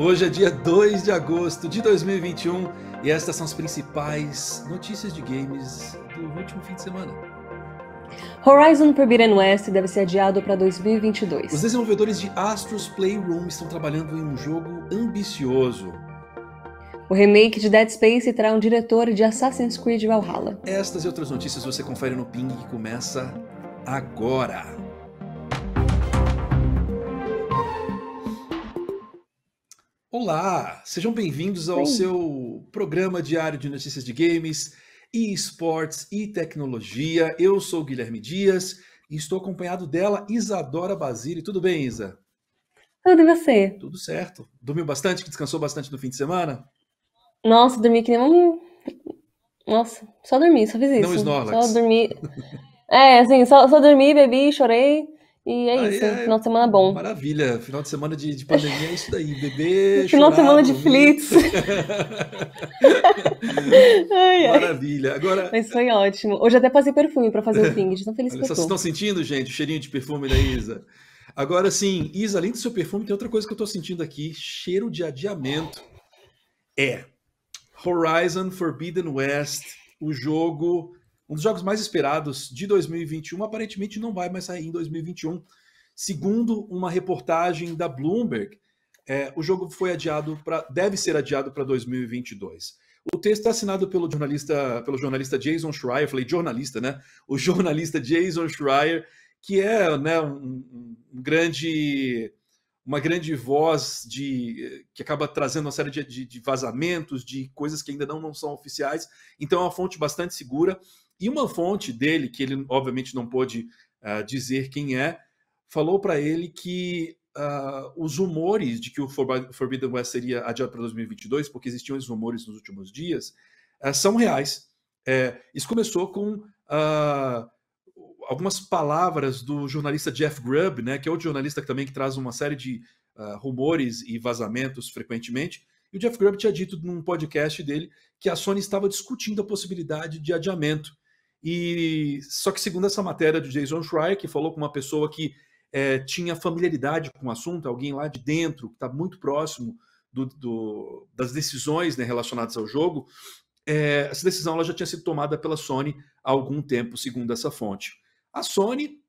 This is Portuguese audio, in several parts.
Hoje é dia 2 de agosto de 2021 e estas são as principais notícias de games do último fim de semana. Horizon Forbidden West deve ser adiado para 2022. Os desenvolvedores de Astros Playroom estão trabalhando em um jogo ambicioso. O remake de Dead Space terá um diretor de Assassin's Creed Valhalla. Estas e outras notícias você confere no Ping que começa agora. Olá, sejam bem-vindos ao seu programa diário de notícias de games, e esportes e tecnologia. Eu sou Guilherme Dias e estou acompanhado dela, Isadora Basile. Tudo bem, Isa? Tudo e você? Tudo certo. Dormiu bastante? Descansou bastante no fim de semana? Nossa, dormi que nem um. Nossa, só dormi, só fiz isso. Não esnorlax. Só dormi. É, assim, só, só dormi, bebi, chorei. E é isso, é, final de semana bom. Maravilha, final de semana de, de pandemia é isso daí, bebê. final de semana de flits. ai, ai. maravilha. Agora. Mas foi ótimo. Hoje até passei perfume para fazer o fim, Estou tão feliz Olha, que Vocês estão sentindo, gente, o cheirinho de perfume da Isa? Agora sim, Isa, além do seu perfume, tem outra coisa que eu estou sentindo aqui: cheiro de adiamento. É Horizon Forbidden West, o jogo um dos jogos mais esperados de 2021 aparentemente não vai mais sair em 2021. Segundo uma reportagem da Bloomberg, é, o jogo foi adiado para deve ser adiado para 2022. O texto é assinado pelo jornalista pelo jornalista Jason Schreier, falei jornalista, né? O jornalista Jason Schreier, que é né, um, um grande uma grande voz de que acaba trazendo uma série de, de, de, vazamentos, de coisas que ainda não, não são oficiais. Então é uma fonte bastante segura. E uma fonte dele, que ele obviamente não pôde uh, dizer quem é, falou para ele que uh, os rumores de que o Forbidden West seria adiado para 2022, porque existiam esses rumores nos últimos dias, uh, são reais. É, isso começou com algumas palavras do jornalista Jeff Grubb, né, que é outro jornalista também que traz uma série de uh, rumores e vazamentos frequentemente. E o Jeff Grubb tinha dito num podcast dele que a Sony estava discutindo a possibilidade de adiamento e só que segundo essa matéria do Jason Schreier, que falou com uma pessoa que é, tinha familiaridade com o assunto, alguém lá de dentro que está muito próximo do, do, das decisões né, relacionadas ao jogo, é, essa decisão ela já tinha sido tomada pela Sony há algum tempo, segundo essa fonte. A Sony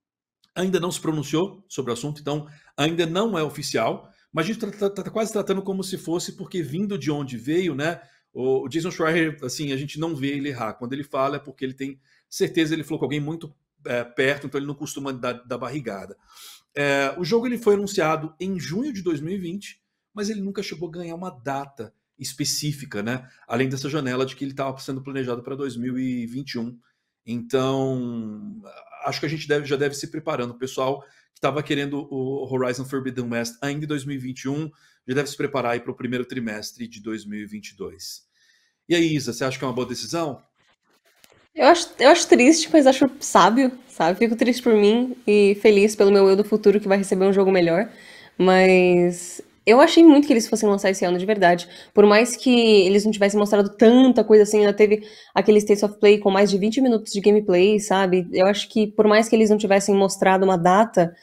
ainda não se pronunciou sobre o assunto, então ainda não é oficial, mas a gente está tá, tá quase tratando como se fosse, porque vindo de onde veio, né? O Jason Schreier, assim, a gente não vê ele errar. Quando ele fala é porque ele tem certeza ele falou com alguém muito é, perto, então ele não costuma dar, da barrigada. É, o jogo ele foi anunciado em junho de 2020, mas ele nunca chegou a ganhar uma data específica, né? Além dessa janela de que ele estava sendo planejado para 2021. Então, acho que a gente deve, já deve se preparando. O pessoal que estava querendo o Horizon Forbidden West ainda em 2021 já deve se preparar para o primeiro trimestre de 2022. E aí, Isa, você acha que é uma boa decisão? Eu acho, eu acho triste, mas acho sábio, sabe? Fico triste por mim e feliz pelo meu eu do futuro que vai receber um jogo melhor. Mas eu achei muito que eles fossem lançar esse ano, de verdade. Por mais que eles não tivessem mostrado tanta coisa assim, ainda teve aquele State of Play com mais de 20 minutos de gameplay, sabe? Eu acho que por mais que eles não tivessem mostrado uma data,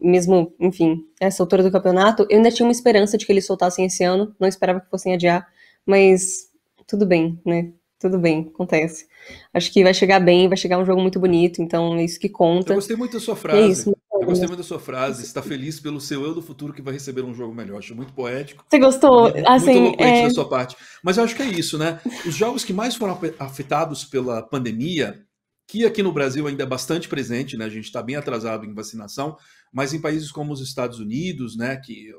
mesmo, enfim, essa altura do campeonato, eu ainda tinha uma esperança de que eles soltassem esse ano. Não esperava que fossem adiar, mas tudo bem, né? tudo bem, acontece. Acho que vai chegar bem, vai chegar um jogo muito bonito, então é isso que conta. Eu gostei muito da sua frase. É isso, eu gostei muito da sua frase. Está feliz pelo seu eu do futuro que vai receber um jogo melhor. Acho muito poético. Você gostou? Muito, assim, muito é... da sua parte. Mas eu acho que é isso, né? Os jogos que mais foram afetados pela pandemia, que aqui no Brasil ainda é bastante presente, né? A gente está bem atrasado em vacinação, mas em países como os Estados Unidos, né, que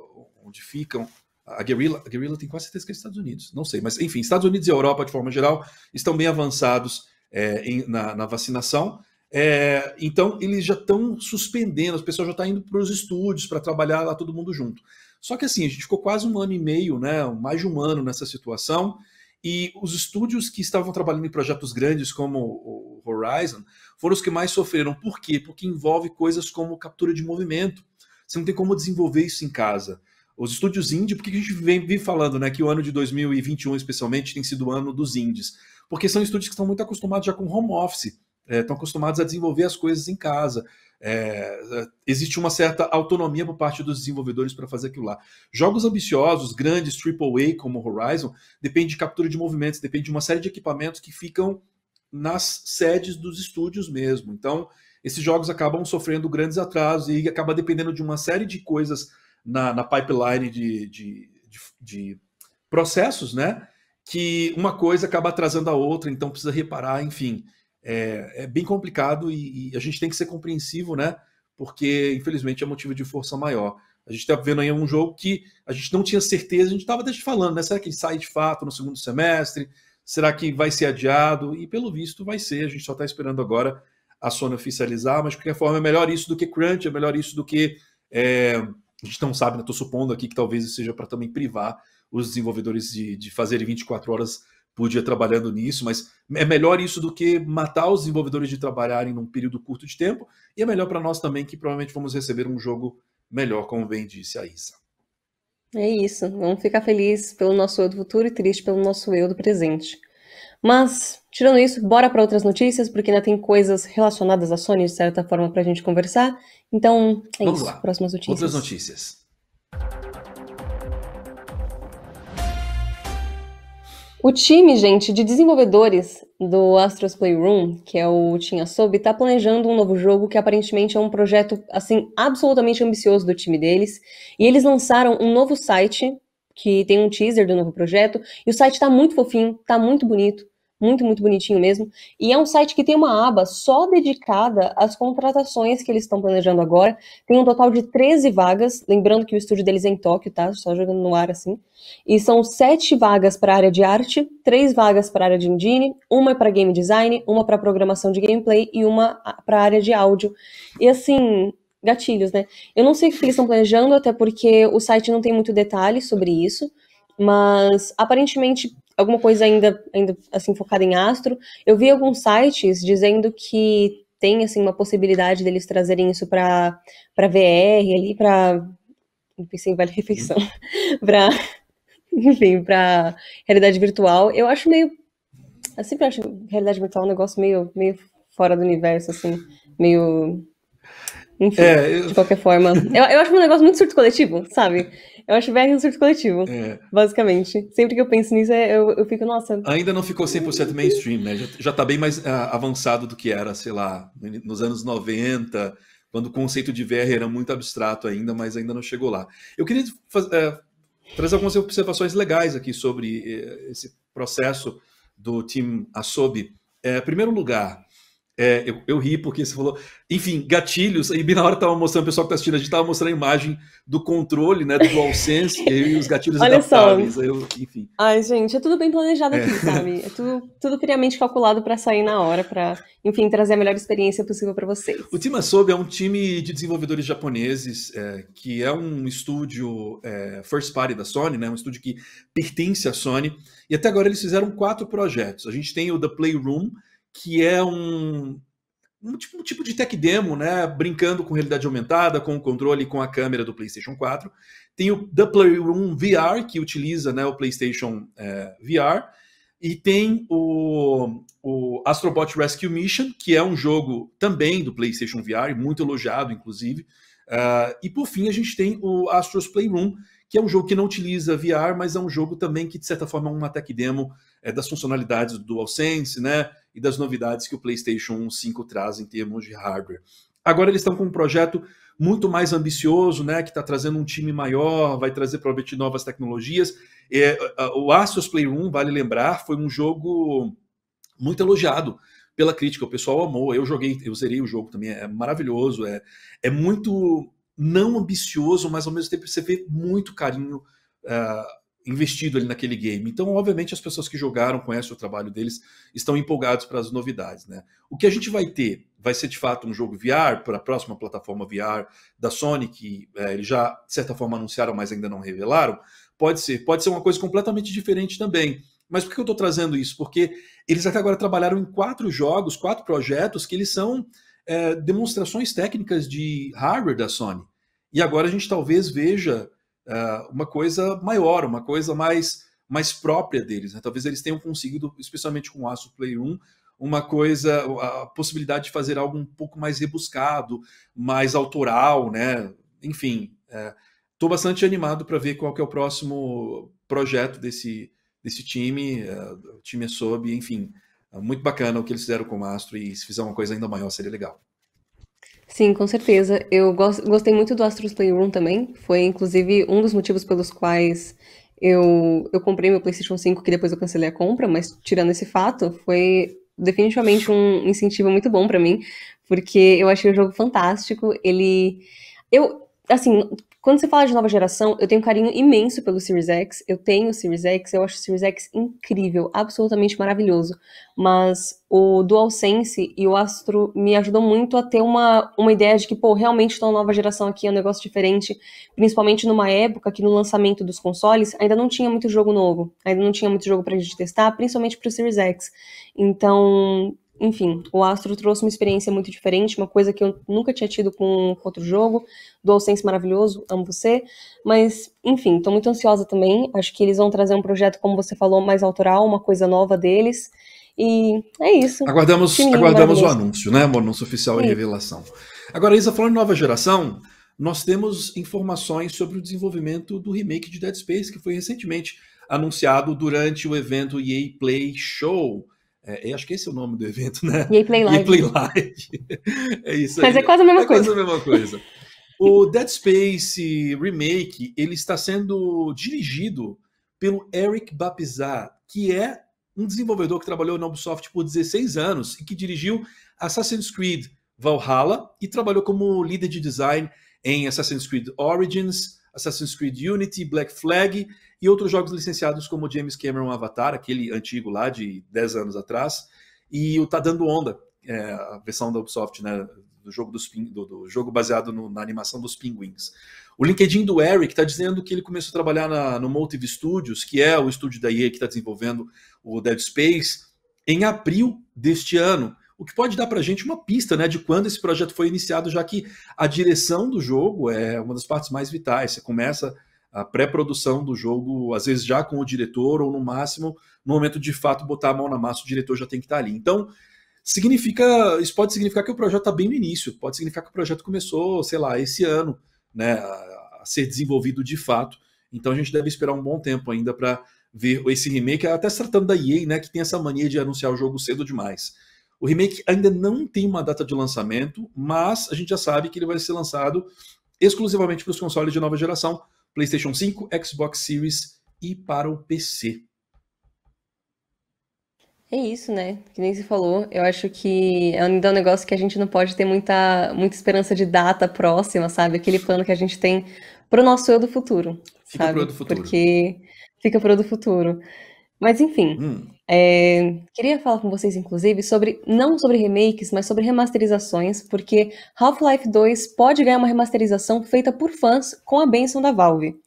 onde ficam a guerrilla, a guerrilla tem quase certeza que é Estados Unidos, não sei, mas enfim, Estados Unidos e Europa, de forma geral, estão bem avançados é, em, na, na, vacinação. É, então, eles já estão suspendendo, as pessoal já está indo para os estúdios para trabalhar lá todo mundo junto. Só que assim, a gente ficou quase um ano e meio, né, mais de um ano nessa situação, e os estúdios que estavam trabalhando em projetos grandes como o Horizon foram os que mais sofreram. Por quê? Porque envolve coisas como captura de movimento. Você não tem como desenvolver isso em casa. Os estúdios indie, porque a gente vem, vem falando né, que o ano de 2021, especialmente, tem sido o ano dos indies? Porque são estúdios que estão muito acostumados já com home office, é, estão acostumados a desenvolver as coisas em casa. É, é existe uma certa autonomia por parte dos desenvolvedores para fazer aquilo lá. Jogos ambiciosos, grandes, AAA como Horizon, depende de captura de movimentos, depende de uma série de equipamentos que ficam nas sedes dos estúdios mesmo. Então, esses jogos acabam sofrendo grandes atrasos e acaba dependendo de uma série de coisas na, na pipeline de, de, de, de processos, né? Que uma coisa acaba atrasando a outra, então precisa reparar, enfim. É, é, bem complicado e, e, a gente tem que ser compreensivo, né? Porque, infelizmente, é motivo de força maior. A gente está vendo aí um jogo que a gente não tinha certeza, a gente estava até falando, né? Será que ele sai de fato no segundo semestre? Será que vai ser adiado? E pelo visto vai ser, a gente só está esperando agora a Sony oficializar, mas de qualquer forma é melhor isso do que Crunch, é melhor isso do que é, a gente não sabe, estou né? supondo aqui que talvez isso seja para também privar os desenvolvedores de, de fazerem 24 horas por dia trabalhando nisso, mas é melhor isso do que matar os desenvolvedores de trabalharem num período curto de tempo, e é melhor para nós também, que provavelmente vamos receber um jogo melhor, como bem disse a Isa. É isso, vamos ficar felizes pelo nosso eu do futuro e triste pelo nosso eu do presente. Mas Tirando isso, bora para outras notícias, porque ainda tem coisas relacionadas à Sony, de certa forma, para a gente conversar. Então, é Vamos isso. Lá. Próximas notícias. Outras notícias. O time, gente, de desenvolvedores do Astros Playroom, que é o Tinha Sob, está planejando um novo jogo que aparentemente é um projeto, assim, absolutamente ambicioso do time deles. E eles lançaram um novo site, que tem um teaser do novo projeto, e o site está muito fofinho, está muito bonito muito, muito bonitinho mesmo. E é um site que tem uma aba só dedicada às contratações que eles estão planejando agora. Tem um total de 13 vagas, lembrando que o estúdio deles é em Tóquio, tá? Só jogando no ar assim. E são sete vagas para a área de arte, três vagas para a área de engine, uma para game design, uma para programação de gameplay e uma para a área de áudio. E assim, gatilhos, né? Eu não sei o que eles estão planejando, até porque o site não tem muito detalhe sobre isso, mas aparentemente alguma coisa ainda, ainda assim focada em astro. Eu vi alguns sites dizendo que tem assim uma possibilidade deles trazerem isso para para VR ali para pensei em vale refeição para enfim para realidade virtual. Eu acho meio eu sempre acho realidade virtual um negócio meio meio fora do universo assim meio enfim, é, de qualquer forma. Eu, eu acho um negócio muito surto coletivo, sabe? Eu acho VR um surto coletivo, é. basicamente. Sempre que eu penso nisso, é, eu, eu fico, nossa. Ainda não ficou 100% mainstream, né? Já, já tá bem mais uh, avançado do que era, sei lá, nos anos 90, quando o conceito de VR era muito abstrato ainda, mas ainda não chegou lá. Eu queria faz, uh, trazer algumas observações legais aqui sobre uh, esse processo do time Asobi. É, primeiro lugar, é, eu, eu, ri porque você falou. Enfim, gatilhos. E bem na hora estava mostrando, o pessoal que está assistindo, a gente estava mostrando a imagem do controle, né? Do DualSense e os gatilhos Olha adaptáveis. Só. Eu, enfim. Ai, gente, é tudo bem planejado é. aqui, sabe? É tudo, tudo friamente calculado para sair na hora, para, enfim, trazer a melhor experiência possível para vocês. O Tima Sob é um time de desenvolvedores japoneses, é, que é um estúdio é, first party da Sony, né? Um estúdio que pertence à Sony. E até agora eles fizeram quatro projetos. A gente tem o The Playroom, que é um, um, tipo, um tipo de tech demo, né? Brincando com realidade aumentada, com o controle e com a câmera do PlayStation 4. Tem o The Playroom VR, que utiliza né, o PlayStation é, eh, VR. E tem o, o Astrobot Rescue Mission, que é um jogo também do PlayStation VR, muito elogiado, inclusive. Uh, e por fim, a gente tem o Astros Playroom, que é um jogo que não utiliza VR, mas é um jogo também que, de certa forma, é uma tech demo é, das funcionalidades do DualSense, né? e das novidades que o PlayStation 5 traz em termos de hardware. Agora eles estão com um projeto muito mais ambicioso, né, que está trazendo um time maior, vai trazer provavelmente novas tecnologias. É, o Astros Playroom, vale lembrar, foi um jogo muito elogiado pela crítica, o pessoal amou. Eu joguei, eu zerei o jogo também, é maravilhoso, é, é muito não ambicioso, mas ao mesmo tempo você vê muito carinho uh, investido ali naquele game. Então, obviamente, as pessoas que jogaram, conhecem o trabalho deles, estão empolgados para as novidades, né? O que a gente vai ter vai ser de fato um jogo VR para a próxima plataforma VR da Sony, que é, eles já de certa forma anunciaram, mas ainda não revelaram. Pode ser, pode ser uma coisa completamente diferente também. Mas por que eu estou trazendo isso? Porque eles até agora trabalharam em quatro jogos, quatro projetos que eles são é, demonstrações técnicas de hardware da Sony. E agora a gente talvez veja uh, uma coisa maior, uma coisa mais, mais própria deles. Né? Talvez eles tenham conseguido, especialmente com o Astro Play 1, uma coisa, a possibilidade de fazer algo um pouco mais rebuscado, mais autoral, né? Enfim, estou é, bastante animado para ver qual que é o próximo projeto desse, desse time, uh, o time é sob, enfim, é muito bacana o que eles fizeram com o Astro e se fizer uma coisa ainda maior seria legal. Sim, com certeza. Eu gost gostei muito do Astro's Playroom também. Foi, inclusive, um dos motivos pelos quais eu, eu comprei meu PlayStation 5, que depois eu cancelei a compra, mas tirando esse fato, foi definitivamente um incentivo muito bom para mim, porque eu achei o jogo fantástico. Ele. Eu, assim, quando você fala de nova geração, eu tenho um carinho imenso pelo Series X. Eu tenho o Series X, eu acho o Series X incrível, absolutamente maravilhoso. Mas o DualSense e o Astro me ajudou muito a ter uma, uma ideia de que, pô, realmente estou na nova geração aqui, é um negócio diferente. Principalmente numa época que no lançamento dos consoles ainda não tinha muito jogo novo, ainda não tinha muito jogo pra gente testar, principalmente pro Series X. Então, enfim, o Astro trouxe uma experiência muito diferente, uma coisa que eu nunca tinha tido com outro jogo. DualSense maravilhoso, amo você. Mas, enfim, estou muito ansiosa também. Acho que eles vão trazer um projeto, como você falou, mais autoral, uma coisa nova deles. E é isso. Aguardamos, aguardamos o anúncio, né? O anúncio oficial Sim. e revelação. Agora, Isa, falando em nova geração, nós temos informações sobre o desenvolvimento do remake de Dead Space, que foi recentemente anunciado durante o evento EA Play Show. É, acho que esse é o nome do evento, né? gameplay Play Live. EA Play Live. é isso aí. Mas é quase a mesma é coisa. É quase a mesma coisa. o Dead Space Remake, ele está sendo dirigido pelo Eric Bapizar, que é um desenvolvedor que trabalhou na Ubisoft por 16 anos e que dirigiu Assassin's Creed Valhalla e trabalhou como líder de design em Assassin's Creed Origins, Assassin's Creed Unity, Black Flag e outros jogos licenciados como James Cameron Avatar, aquele antigo lá de 10 anos atrás, e o Tá Dando Onda, é, a versão da Ubisoft, né, do jogo, dos, do, do jogo baseado no, na animação dos pinguins. O LinkedIn do Eric está dizendo que ele começou a trabalhar na, no Motive Studios, que é o estúdio da EA que está desenvolvendo o Dead Space, em abril deste ano o que pode dar para a gente uma pista né, de quando esse projeto foi iniciado, já que a direção do jogo é uma das partes mais vitais. Você começa a pré-produção do jogo, às vezes já com o diretor, ou no máximo, no momento de fato botar a mão na massa, o diretor já tem que estar tá ali. Então, significa isso pode significar que o projeto está bem no início, pode significar que o projeto começou, sei lá, esse ano, né, a ser desenvolvido de fato. Então a gente deve esperar um bom tempo ainda para ver esse remake, até se tratando da EA, né, que tem essa mania de anunciar o jogo cedo demais. O remake ainda não tem uma data de lançamento, mas a gente já sabe que ele vai ser lançado exclusivamente para os consoles de nova geração, PlayStation 5, Xbox Series e para o PC. É isso, né? Que nem se falou. Eu acho que é, é um negócio que a gente não pode ter muita, muita esperança de data próxima, sabe? Aquele plano que a gente tem para o nosso eu do futuro. Fica para o eu do futuro. Porque fica para eu do futuro. Mas enfim, hum. É, queria falar com vocês, inclusive, sobre não sobre remakes, mas sobre remasterizações, porque Half-Life 2 pode ganhar uma remasterização feita por fãs com a benção da Valve.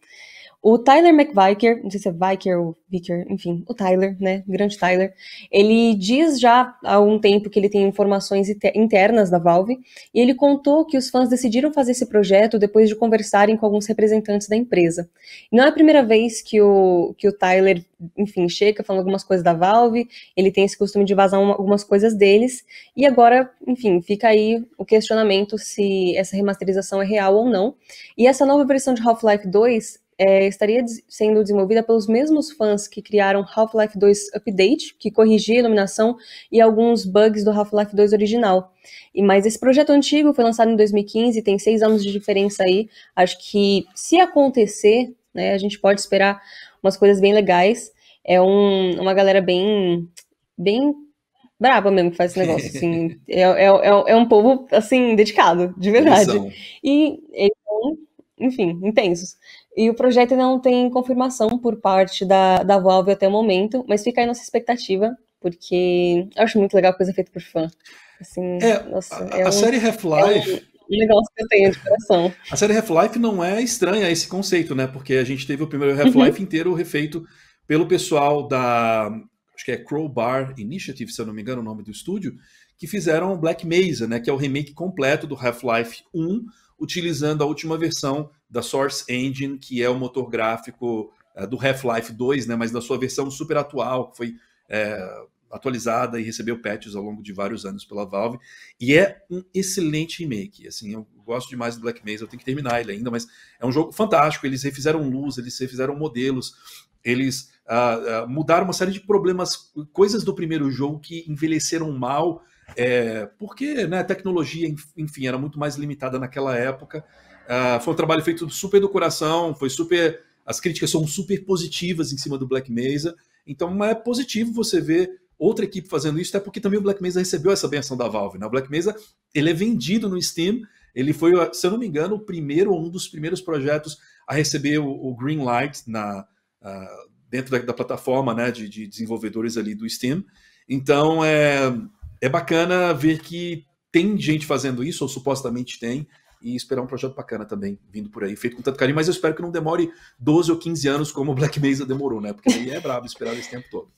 O Tyler McViker, não sei se é Viker ou Vicker, enfim, o Tyler, né? Grande Tyler. Ele diz já há um tempo que ele tem informações internas da Valve, e ele contou que os fãs decidiram fazer esse projeto depois de conversarem com alguns representantes da empresa. Não é a primeira vez que o, que o Tyler, enfim, chega falando algumas coisas da Valve, ele tem esse costume de vazar uma, algumas coisas deles, e agora, enfim, fica aí o questionamento se essa remasterização é real ou não. E essa nova versão de Half-Life 2 é, estaria sendo desenvolvida pelos mesmos fãs que criaram Half-Life 2 Update, que corrigia a iluminação e alguns bugs do Half-Life 2 original. E Mas esse projeto antigo foi lançado em 2015, tem seis anos de diferença aí. Acho que se acontecer, né, a gente pode esperar umas coisas bem legais. É um, uma galera bem, bem braba mesmo que faz esse negócio, assim. É, é, é, é, um povo, assim, dedicado, de verdade. E então, enfim, intensos. E o projeto ainda não tem confirmação por parte da, da Valve até o momento, mas fica aí nossa expectativa, porque eu acho muito legal coisa feita por fã. Assim, é, nossa, a, é a um, série Half-Life. É um, um negócio que eu tenho de coração. A série Half-Life não é estranha a esse conceito, né? Porque a gente teve o primeiro Half-Life uhum. inteiro refeito pelo pessoal da. Acho que é Crowbar Initiative, se eu não me engano, o nome do estúdio, que fizeram Black Mesa, né? Que é o remake completo do Half-Life 1 utilizando a última versão da Source Engine, que é o motor gráfico é, do Half-Life 2, né, mas na sua versão super atual, que foi é, atualizada e recebeu patches ao longo de vários anos pela Valve. E é um excelente remake. Assim, eu gosto demais do Black Mesa, eu tenho que terminar ele ainda, mas é um jogo fantástico. Eles refizeram luz, eles refizeram modelos, eles uh, mudaram uma série de problemas, coisas do primeiro jogo que envelheceram mal, é, porque né, a tecnologia, enfim, era muito mais limitada naquela época. Uh, foi um trabalho feito super do coração, foi super. As críticas são super positivas em cima do Black Mesa. Então é positivo você ver outra equipe fazendo isso, até porque também o Black Mesa recebeu essa benção da Valve. Né? O Black Mesa ele é vendido no Steam. Ele foi, se eu não me engano, o primeiro ou um dos primeiros projetos a receber o, o green light na, uh, dentro da, da plataforma né, de, de, desenvolvedores ali do Steam. Então é, é bacana ver que tem gente fazendo isso, ou supostamente tem, e esperar um projeto bacana também vindo por aí, feito com tanto carinho, mas eu espero que não demore 12 ou 15 anos como o Black Mesa demorou, né? Porque aí é brabo esperar esse tempo todo.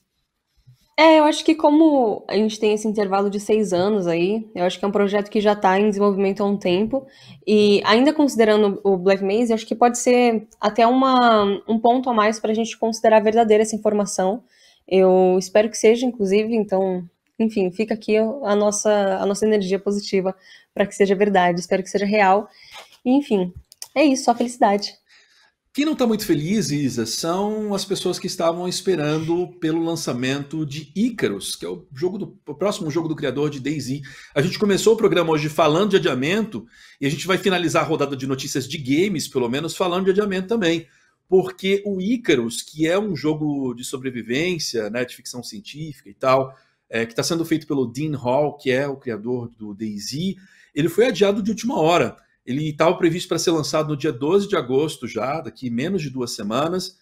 É, eu acho que como a gente tem esse intervalo de seis anos aí, eu acho que é um projeto que já está em desenvolvimento há um tempo, e ainda considerando o Black Maze, acho que pode ser até uma, um ponto a mais para a gente considerar verdadeira essa informação. Eu espero que seja, inclusive, então, enfim, fica aqui a nossa, a nossa energia positiva para que seja verdade, espero que seja real. E, enfim, é isso, só felicidade. Quem não está muito feliz, Isa, são as pessoas que estavam esperando pelo lançamento de Icarus, que é o, jogo do, o próximo jogo do criador de DayZ. A gente começou o programa hoje falando de adiamento e a gente vai finalizar a rodada de notícias de games, pelo menos, falando de adiamento também. Porque o Icarus, que é um jogo de sobrevivência, né, de ficção científica e tal, é, que está sendo feito pelo Dean Hall, que é o criador do DayZ, ele foi adiado de última hora. Ele estava previsto para ser lançado no dia 12 de agosto, já, daqui menos de duas semanas,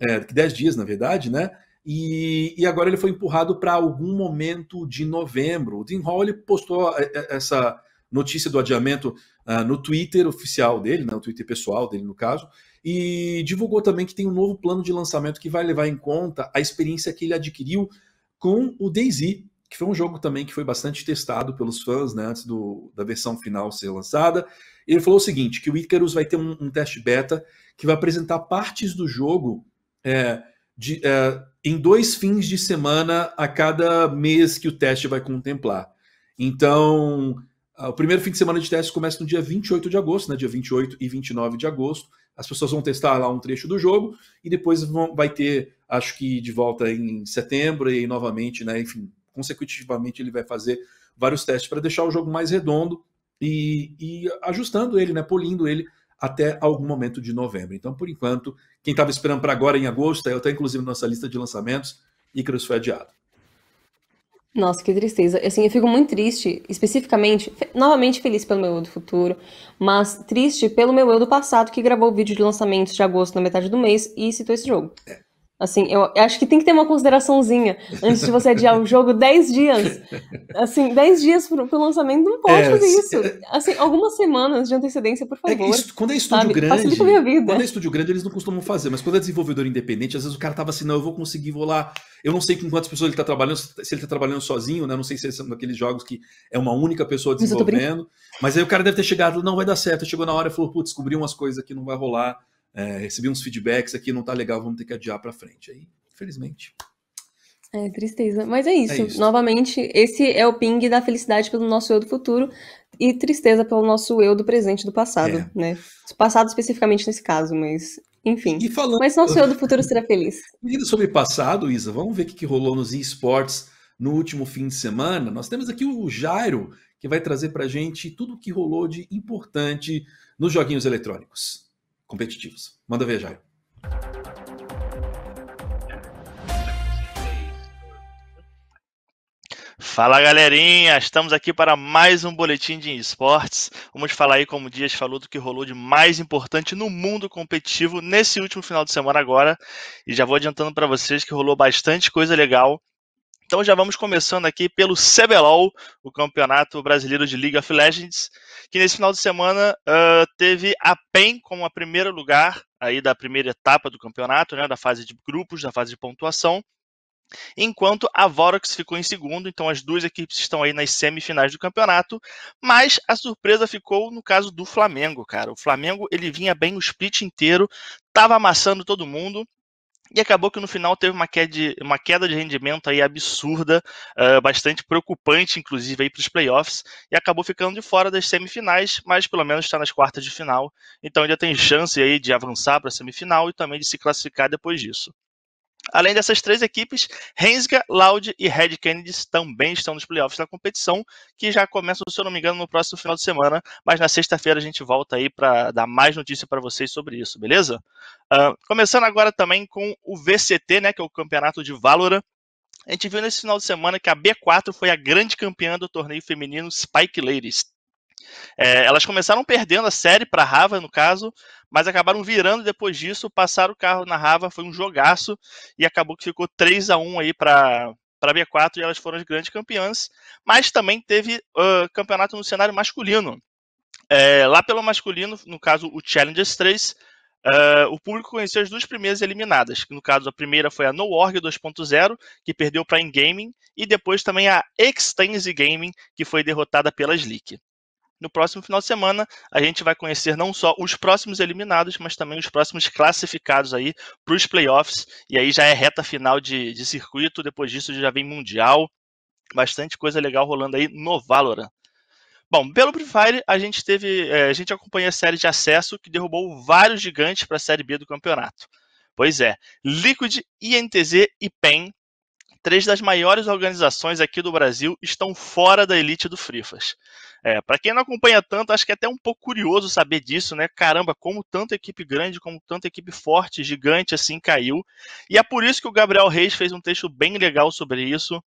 é, daqui 10 dias, na verdade, né? E, e agora ele foi empurrado para algum momento de novembro. O Tim Hall ele postou é, é, essa notícia do adiamento uh, no Twitter oficial dele, né, o Twitter pessoal dele, no caso, e divulgou também que tem um novo plano de lançamento que vai levar em conta a experiência que ele adquiriu com o Daisy, que foi um jogo também que foi bastante testado pelos fãs, né, antes do, da versão final ser lançada. Ele falou o seguinte, que o Icarus vai ter um, um teste beta que vai apresentar partes do jogo é, de, é, em dois fins de semana a cada mês que o teste vai contemplar. Então, o primeiro fim de semana de teste começa no dia 28 de agosto, né, dia 28 e 29 de agosto. As pessoas vão testar lá um trecho do jogo e depois vão, vai ter, acho que de volta em setembro e novamente, né, enfim, consecutivamente ele vai fazer vários testes para deixar o jogo mais redondo e, e ajustando ele, né, polindo ele até algum momento de novembro. Então, por enquanto, quem estava esperando para agora é em agosto, eu até inclusive na nossa lista de lançamentos, Icarus foi adiado. Nossa, que tristeza. Assim, eu fico muito triste, especificamente, novamente feliz pelo meu eu do futuro, mas triste pelo meu eu do passado que gravou o vídeo de lançamentos de agosto na metade do mês e citou esse jogo. É. Assim, eu acho que tem que ter uma consideraçãozinha antes de você adiar um jogo 10 dias. Assim, 10 dias pro, lançamento, não pode é, fazer isso. Assim, algumas semanas de antecedência, por é favor. É isso, quando é estúdio sabe? grande. Facilita a minha vida. Quando é estúdio grande, eles não costumam fazer, mas quando é desenvolvedor independente, às vezes o cara tava assim, não, eu vou conseguir, vou lá. Eu não sei com quantas pessoas ele tá trabalhando, se ele tá trabalhando sozinho, né? Não sei se são daqueles jogos que é uma única pessoa desenvolvendo. Mas, mas aí o cara deve ter chegado, não vai dar certo. Chegou na hora e falou, putz, descobri umas coisas que não vai rolar é, recebi uns feedbacks aqui, não tá legal, vamos ter que adiar para frente. Aí, infelizmente. É, tristeza. Mas é isso. é isso. Novamente, esse é o ping da felicidade pelo nosso eu do futuro e tristeza pelo nosso eu do presente do passado, é. né? Passado especificamente nesse caso, mas enfim. E falando... Mas nosso eu do futuro será feliz. E sobre passado, Isa, vamos ver o que rolou nos esportes no último fim de semana. Nós temos aqui o Jairo, que vai trazer pra gente tudo o que rolou de importante nos joguinhos eletrônicos competitivos. Manda ver, Jair. Fala galerinha, estamos aqui para mais um boletim de esportes. Vamos falar aí, como o Dias falou, do que rolou de mais importante no mundo competitivo nesse último final de semana agora. E já vou adiantando para vocês que rolou bastante coisa legal então já vamos começando aqui pelo CBLOL, o Campeonato Brasileiro de League of Legends, que nesse final de semana uh, teve a PEN como a primeiro lugar aí da primeira etapa do campeonato, né, da fase de grupos, da fase de pontuação, enquanto a Vorax ficou em segundo, então as duas equipes estão aí nas semifinais do campeonato, mas a surpresa ficou no caso do Flamengo, cara. O Flamengo, ele vinha bem o split inteiro, tava amassando todo mundo, e acabou que no final teve uma queda de, uma queda de rendimento aí absurda, uh, bastante preocupante, inclusive, aí para os playoffs, e acabou ficando de fora das semifinais, mas pelo menos está nas quartas de final, então ainda tem chance aí de avançar para a semifinal e também de se classificar depois disso. Além dessas três equipes, Hensga, Loud e Red Kennedys também estão nos playoffs da competição, que já começa, se eu não me engano, no próximo final de semana. Mas na sexta-feira a gente volta aí para dar mais notícia para vocês sobre isso, beleza? Uh, começando agora também com o VCT, né, que é o campeonato de Valorant. A gente viu nesse final de semana que a B4 foi a grande campeã do torneio feminino Spike Ladies. É, elas começaram perdendo a série para a Rava, no caso, mas acabaram virando depois disso, passaram o carro na Rava, foi um jogaço e acabou que ficou 3 a 1 aí para para B4 e elas foram as grandes campeãs, mas também teve uh, campeonato no cenário masculino. É, lá pelo masculino, no caso o Challengers 3, Uh, o público conheceu as duas primeiras eliminadas, no caso a primeira foi a NoOrg 2.0, que perdeu para a Ingaming, e depois também a Extense Gaming, que foi derrotada pela Slick. No próximo final de semana, a gente vai conhecer não só os próximos eliminados, mas também os próximos classificados aí para os playoffs. E aí já é reta final de, de circuito, depois disso já vem Mundial. Bastante coisa legal rolando aí no Valorant. Bom, pelo Free Fire, a gente teve. É, a gente acompanha a série de acesso que derrubou vários gigantes para a série B do campeonato. Pois é, Liquid, INTZ e PEN três das maiores organizações aqui do Brasil estão fora da elite do Frifas. É, para quem não acompanha tanto, acho que é até um pouco curioso saber disso, né? Caramba, como tanta equipe grande, como tanta equipe forte, gigante assim caiu. E é por isso que o Gabriel Reis fez um texto bem legal sobre isso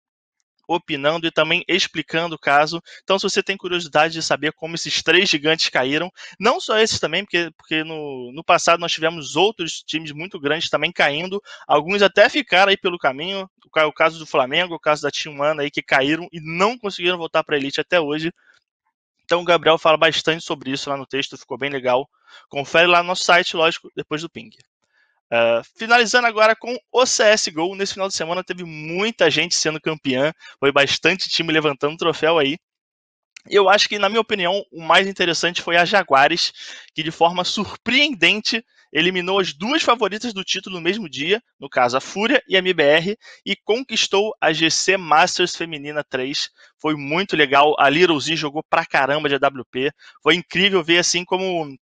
opinando e também explicando o caso. Então, se você tem curiosidade de saber como esses três gigantes caíram, não só esses também, porque, porque no, no passado nós tivemos outros times muito grandes também caindo, alguns até ficaram aí pelo caminho, o, o caso do Flamengo, o caso da Tijuana aí que caíram e não conseguiram voltar para a elite até hoje. Então o Gabriel fala bastante sobre isso lá no texto, ficou bem legal. Confere lá no nosso site, lógico, depois do ping. Uh, finalizando agora com o CSGO, nesse final de semana teve muita gente sendo campeã, foi bastante time levantando troféu aí. Eu acho que, na minha opinião, o mais interessante foi a Jaguares, que de forma surpreendente eliminou as duas favoritas do título no mesmo dia, no caso a Fúria e a MBR, e conquistou a GC Masters Feminina 3. Foi muito legal, a Little Z jogou pra caramba de AWP, foi incrível ver assim como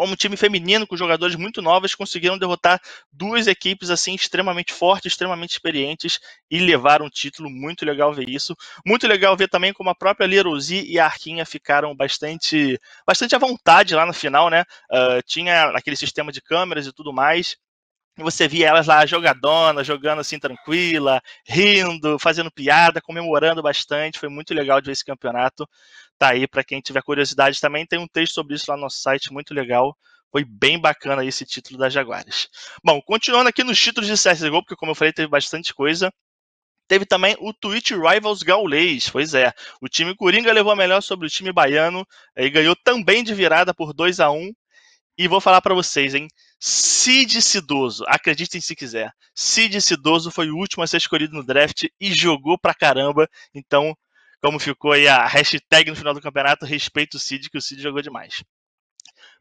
como um time feminino com jogadores muito novas conseguiram derrotar duas equipes assim extremamente fortes, extremamente experientes e levar um título muito legal ver isso. Muito legal ver também como a própria Lerosi e a Arquinha ficaram bastante, bastante à vontade lá no final, né? Uh, tinha aquele sistema de câmeras e tudo mais você via elas lá jogadona, jogando assim tranquila, rindo, fazendo piada, comemorando bastante. Foi muito legal de ver esse campeonato. Tá aí para quem tiver curiosidade também tem um texto sobre isso lá no nosso site, muito legal. Foi bem bacana esse título das Jaguares. Bom, continuando aqui nos títulos de CSGO, porque como eu falei, teve bastante coisa. Teve também o Twitch Rivals Gaulês, pois é. O time Coringa levou a melhor sobre o time baiano eh, e ganhou também de virada por 2 a 1 E vou falar para vocês, hein? Cid Cidoso, acreditem se quiser. Cid Cidoso foi o último a ser escolhido no draft e jogou pra caramba. Então, como ficou aí a hashtag no final do campeonato, respeito o Cid, que o Cid jogou demais.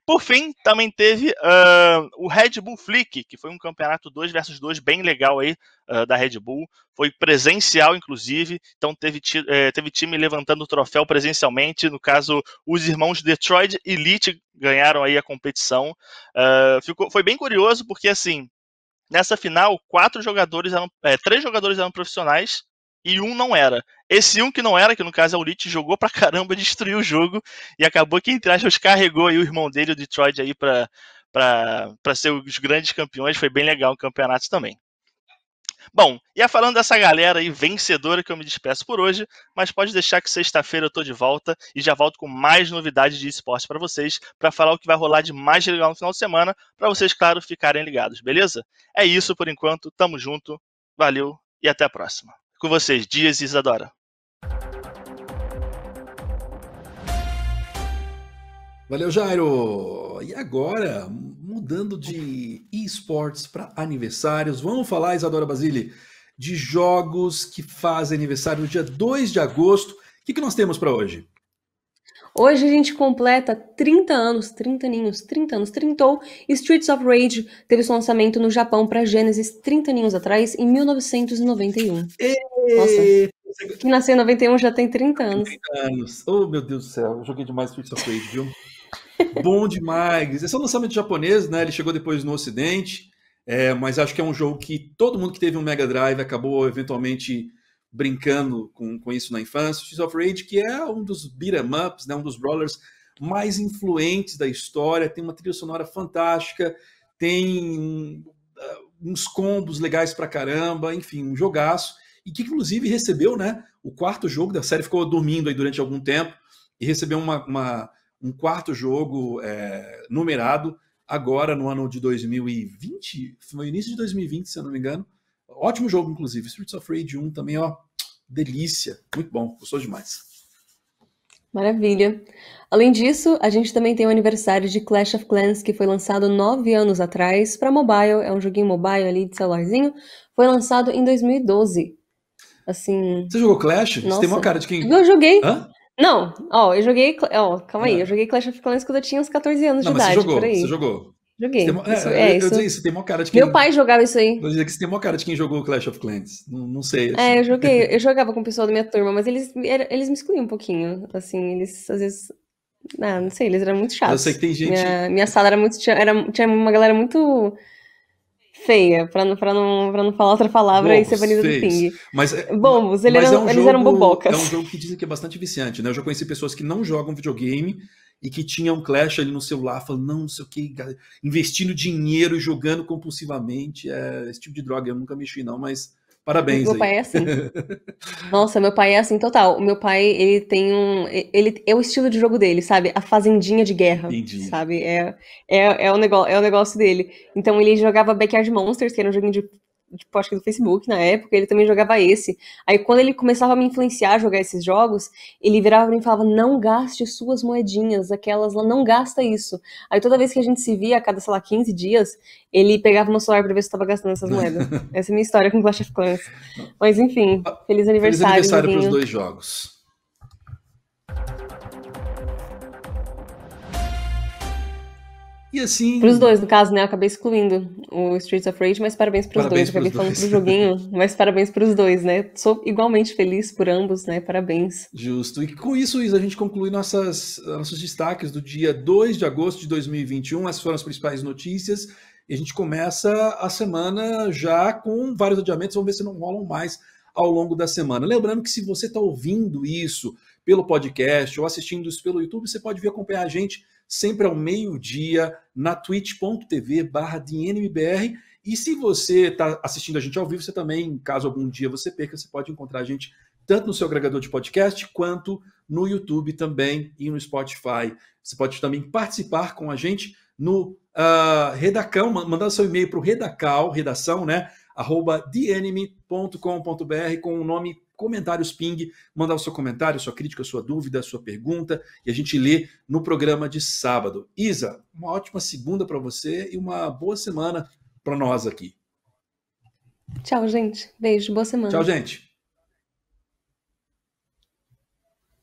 Por fim, também teve uh, o Red Bull Flick, que foi um campeonato 2 versus 2 bem legal aí uh, da Red Bull. Foi presencial, inclusive, então teve, ti eh, teve time levantando o troféu presencialmente. No caso, os irmãos Detroit Elite ganharam aí a competição. Uh, ficou, foi bem curioso, porque assim, nessa final, quatro jogadores eram, é, três jogadores eram profissionais e um não era. Esse um que não era, que no caso é o Lich, jogou pra caramba, destruiu o jogo e acabou que, entre aspas, carregou aí o irmão dele, o Detroit, aí pra, pra, pra ser os grandes campeões. Foi bem legal o campeonato também. Bom, e falando dessa galera aí vencedora que eu me despeço por hoje, mas pode deixar que sexta-feira eu tô de volta e já volto com mais novidades de esporte para vocês, para falar o que vai rolar de mais legal no final de semana, para vocês, claro, ficarem ligados, beleza? É isso por enquanto, tamo junto, valeu e até a próxima. Com vocês, Dias e Isadora. Valeu, Jairo! E agora, mudando de esportes para aniversários, vamos falar, Isadora Basile, de jogos que fazem aniversário no dia 2 de agosto. O que, que nós temos para hoje? Hoje a gente completa 30 anos, 30 aninhos, 30 anos, 30 ou Streets of Rage teve seu lançamento no Japão para Genesis 30 aninhos atrás, em 1991. E... Nossa, que nasceu em 91 já tem 30 anos. 30 anos. Oh, meu Deus do céu, eu joguei demais Streets of Rage, viu? Bom demais. Esse é um lançamento japonês, né? Ele chegou depois no Ocidente, é, mas acho que é um jogo que todo mundo que teve um Mega Drive acabou eventualmente brincando com, com isso na infância. Streets of Rage, que é um dos beat'em ups, né, um dos brawlers mais influentes da história, tem uma trilha sonora fantástica, tem uh, uns combos legais pra caramba, enfim, um jogaço, e que inclusive recebeu, né, o quarto jogo da série, ficou dormindo aí durante algum tempo, e recebeu uma, uma um quarto jogo é, numerado agora no ano de 2020, foi no início de 2020, se eu não me engano, Ótimo jogo, inclusive. Streets of Rage 1 também, ó. Delícia. Muito bom. Gostou demais. Maravilha. Além disso, a gente também tem o aniversário de Clash of Clans, que foi lançado nove anos atrás para mobile. É um joguinho mobile ali de celularzinho. Foi lançado em 2012. Assim. Você jogou Clash? Nossa. Você tem uma cara de quem. Eu joguei. Hã? Não, ó, eu joguei. Ó, calma aí, é. eu joguei Clash of Clans quando eu tinha uns 14 anos Não, de idade. Você jogou, por aí. você jogou. Joguei. Tem, é, isso, é, é eu, isso. Eu, isso tem uma cara de quem. Meu pai jogava isso aí. Vou dizer que você tem uma cara de quem jogou Clash of Clans. Não, não sei. É, assim. É, eu joguei. Eu jogava com o pessoal da minha turma, mas eles, eles me excluíam um pouquinho. Assim, eles às vezes. não ah, não sei, eles eram muito chatos. Eu sei que tem gente. Minha, minha sala era muito. Tinha, era, tinha uma galera muito feia, pra não, pra não, pra não falar outra palavra Bombos, e ser banida do ping. Mas, eh, Bombos, eles, mas é um eles jogo, eram bobocas. É um jogo que dizem que é bastante viciante, né? Eu já conheci pessoas que não jogam videogame, e que tinha um clash ali no celular, falando, não, não sei o que, investindo dinheiro, jogando compulsivamente, é, esse tipo de droga, eu nunca mexi não, mas parabéns. Meu aí. pai é assim. Nossa, meu pai é assim total. O meu pai, ele tem um, ele é o estilo de jogo dele, sabe? A fazendinha de guerra, Entendi. sabe? É, é, é, o negócio, é o negócio dele. Então ele jogava Backyard Monsters, que era um joguinho de tipo, acho que do Facebook na época, ele também jogava esse. Aí quando ele começava a me influenciar a jogar esses jogos, ele virava pra mim e falava: não gaste suas moedinhas, aquelas lá, não gasta isso. Aí toda vez que a gente se via, a cada, sei lá, 15 dias, ele pegava meu celular pra ver se eu tava gastando essas moedas. Essa é a minha história com Clash of Clans. Mas enfim, ah, feliz aniversário. Feliz aniversário pros dois jogos. E assim. Pros dois, no caso, né? Eu acabei excluindo o Streets of Rage, mas parabéns pros parabéns dois. Pros acabei dois. falando pro joguinho, mas parabéns pros dois, né? Sou igualmente feliz por ambos, né? Parabéns. Justo. E com isso, Isa, a gente conclui nossas, nossos destaques do dia 2 de agosto de 2021. Essas foram as principais notícias. E a gente começa a semana já com vários adiamentos. Vamos ver se não rolam mais ao longo da semana. Lembrando que se você está ouvindo isso pelo podcast ou assistindo isso pelo YouTube, você pode vir acompanhar a gente sempre ao meio-dia, na twitch.tv barra E se você está assistindo a gente ao vivo, você também, caso algum dia você perca, você pode encontrar a gente tanto no seu agregador de podcast quanto no YouTube também e no Spotify. Você pode também participar com a gente no uh, Redacão, mandar seu e-mail para o Redacal, redação, né? arroba com o nome comentários ping, mandar o seu comentário, sua crítica, sua dúvida, sua pergunta, e a gente lê no programa de sábado. Isa, uma ótima segunda para você e uma boa semana para nós aqui. Tchau, gente. Beijo, boa semana. Tchau, gente.